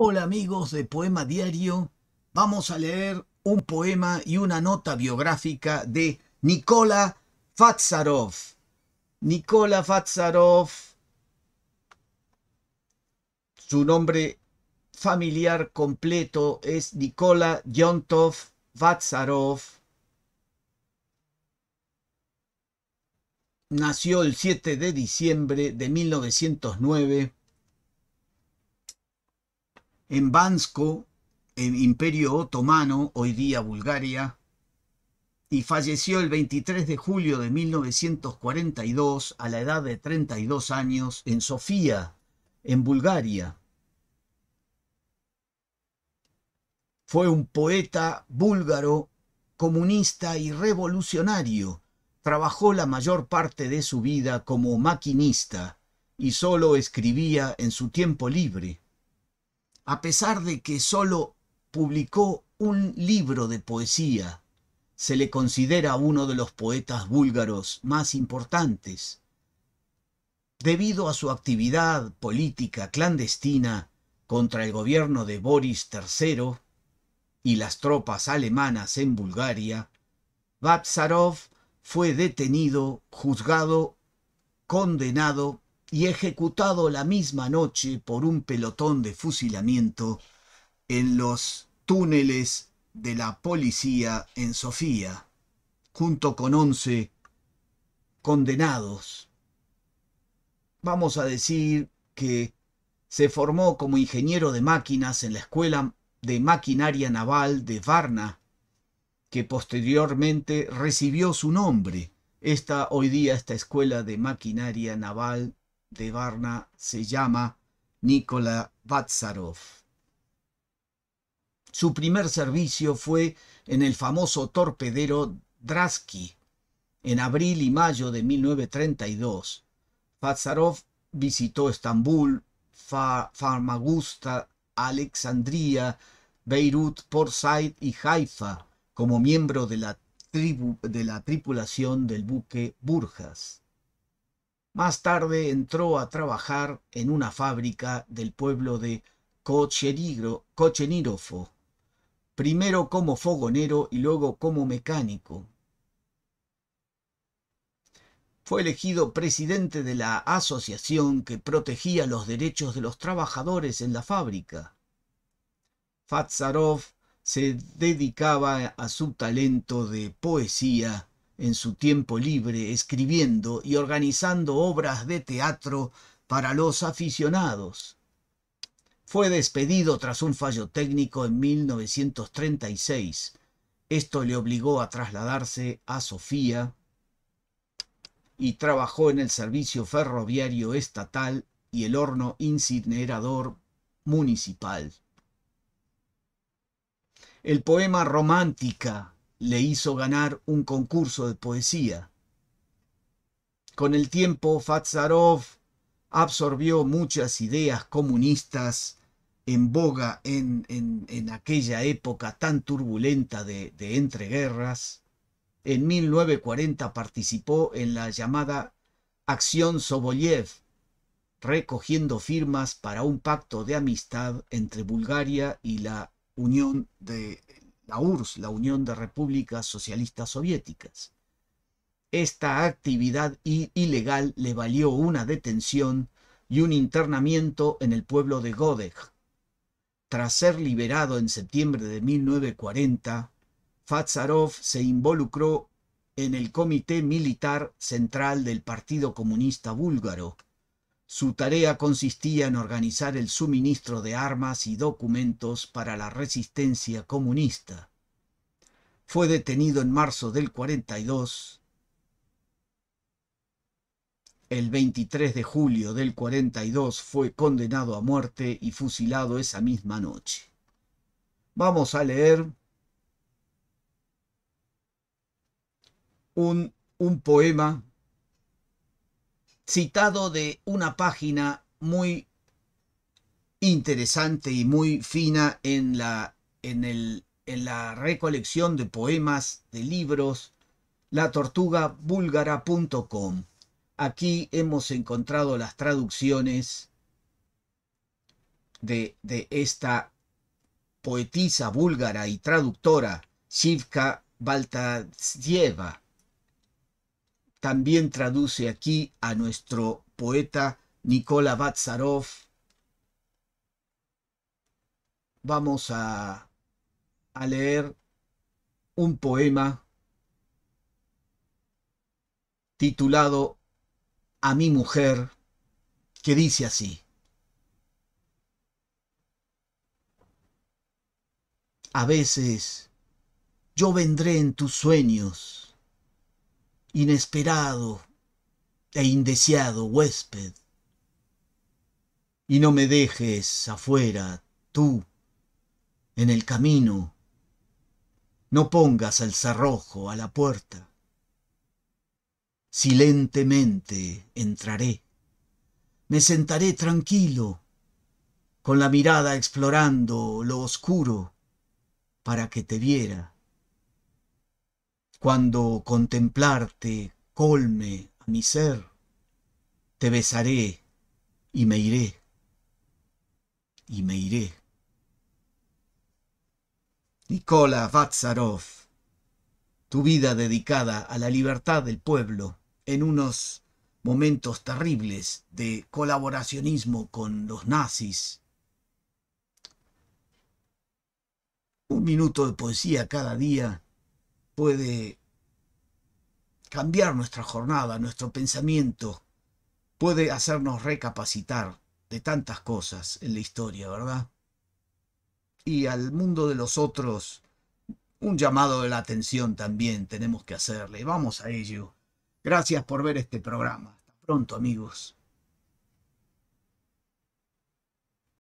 Hola amigos de Poema Diario, vamos a leer un poema y una nota biográfica de Nikola Fatsarov. Nikola Fatsarov, su nombre familiar completo es Nikola Yontov Vatsarov. Nació el 7 de diciembre de 1909 en Bansko, en Imperio Otomano, hoy día Bulgaria, y falleció el 23 de julio de 1942 a la edad de 32 años en Sofía, en Bulgaria. Fue un poeta búlgaro, comunista y revolucionario. Trabajó la mayor parte de su vida como maquinista y solo escribía en su tiempo libre a pesar de que solo publicó un libro de poesía, se le considera uno de los poetas búlgaros más importantes. Debido a su actividad política clandestina contra el gobierno de Boris III y las tropas alemanas en Bulgaria, Babsarov fue detenido, juzgado, condenado y ejecutado la misma noche por un pelotón de fusilamiento en los túneles de la policía en Sofía, junto con once condenados. Vamos a decir que se formó como ingeniero de máquinas en la Escuela de Maquinaria Naval de Varna, que posteriormente recibió su nombre. Esta hoy día esta escuela de maquinaria naval de Varna se llama Nikola Vatsarov. Su primer servicio fue en el famoso torpedero Drasky. En abril y mayo de 1932, Vatsarov visitó Estambul, Farmagusta, Alexandria Beirut, Port Said y Haifa como miembro de la, de la tripulación del buque Burjas. Más tarde entró a trabajar en una fábrica del pueblo de Kochenirofo, primero como fogonero y luego como mecánico. Fue elegido presidente de la asociación que protegía los derechos de los trabajadores en la fábrica. Fatsarov se dedicaba a su talento de poesía en su tiempo libre escribiendo y organizando obras de teatro para los aficionados. Fue despedido tras un fallo técnico en 1936. Esto le obligó a trasladarse a Sofía y trabajó en el servicio ferroviario estatal y el horno incinerador municipal. El poema Romántica le hizo ganar un concurso de poesía. Con el tiempo, Fatsarov absorbió muchas ideas comunistas en boga en, en, aquella época tan turbulenta de, de entreguerras. En 1940 participó en la llamada Acción Soboliev, recogiendo firmas para un pacto de amistad entre Bulgaria y la Unión de la URSS, la Unión de Repúblicas Socialistas Soviéticas. Esta actividad ilegal le valió una detención y un internamiento en el pueblo de Godeg. Tras ser liberado en septiembre de 1940, Fatsarov se involucró en el Comité Militar Central del Partido Comunista Búlgaro, su tarea consistía en organizar el suministro de armas y documentos para la resistencia comunista. Fue detenido en marzo del 42. El 23 de julio del 42 fue condenado a muerte y fusilado esa misma noche. Vamos a leer un, un poema citado de una página muy interesante y muy fina en la, en, el, en la recolección de poemas, de libros, la latortugabulgara.com. Aquí hemos encontrado las traducciones de, esta poetisa búlgara y traductora, Shivka Baltasieva también traduce aquí a nuestro poeta Nikola Vatsarov. Vamos a, a leer un poema titulado A mi mujer, que dice así. A veces yo vendré en tus sueños inesperado e indeseado huésped. Y no me dejes afuera, tú, en el camino. No pongas el cerrojo a la puerta. Silentemente entraré. Me sentaré tranquilo, con la mirada explorando lo oscuro, para que te viera cuando contemplarte colme a mi ser, te besaré y me iré, y me iré. Nicola Vatsarov, tu vida dedicada a la libertad del pueblo en unos momentos terribles de colaboracionismo con los nazis. Un minuto de poesía cada día puede cambiar nuestra jornada, nuestro pensamiento, puede hacernos recapacitar de tantas cosas en la historia, ¿verdad? Y al mundo de los otros, un llamado de la atención también tenemos que hacerle. Vamos a ello. Gracias por ver este programa. Hasta pronto, amigos.